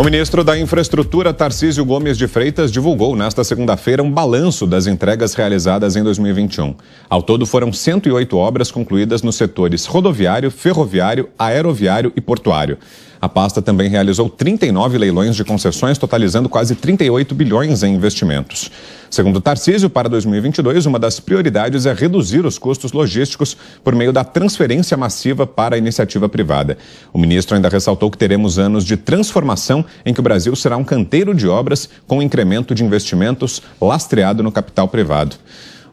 O ministro da Infraestrutura, Tarcísio Gomes de Freitas, divulgou nesta segunda-feira um balanço das entregas realizadas em 2021. Ao todo, foram 108 obras concluídas nos setores rodoviário, ferroviário, aeroviário e portuário. A pasta também realizou 39 leilões de concessões, totalizando quase 38 bilhões em investimentos. Segundo Tarcísio, para 2022, uma das prioridades é reduzir os custos logísticos por meio da transferência massiva para a iniciativa privada. O ministro ainda ressaltou que teremos anos de transformação em que o Brasil será um canteiro de obras com incremento de investimentos lastreado no capital privado.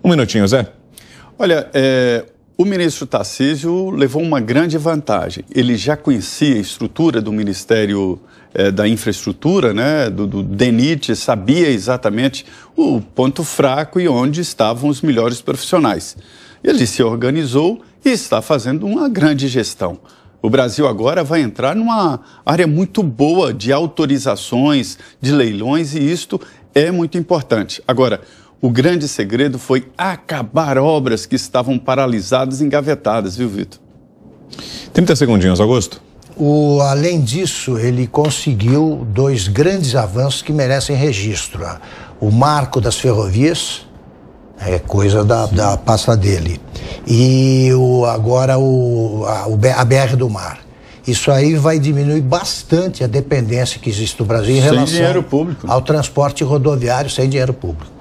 Um minutinho, Zé. Olha, é, o ministro Tarcísio levou uma grande vantagem. Ele já conhecia a estrutura do Ministério eh, da Infraestrutura, né, do, do DENIT, sabia exatamente o ponto fraco e onde estavam os melhores profissionais. Ele se organizou e está fazendo uma grande gestão. O Brasil agora vai entrar numa área muito boa de autorizações, de leilões, e isto é muito importante. Agora, o grande segredo foi acabar obras que estavam paralisadas e engavetadas, viu, Vitor? 30 segundinhos, Augusto. O, além disso, ele conseguiu dois grandes avanços que merecem registro. O marco das ferrovias, né, é coisa da, passa da pasta dele. E o, agora o, a, o, a BR do Mar. Isso aí vai diminuir bastante a dependência que existe do Brasil em sem relação ao transporte rodoviário sem dinheiro público.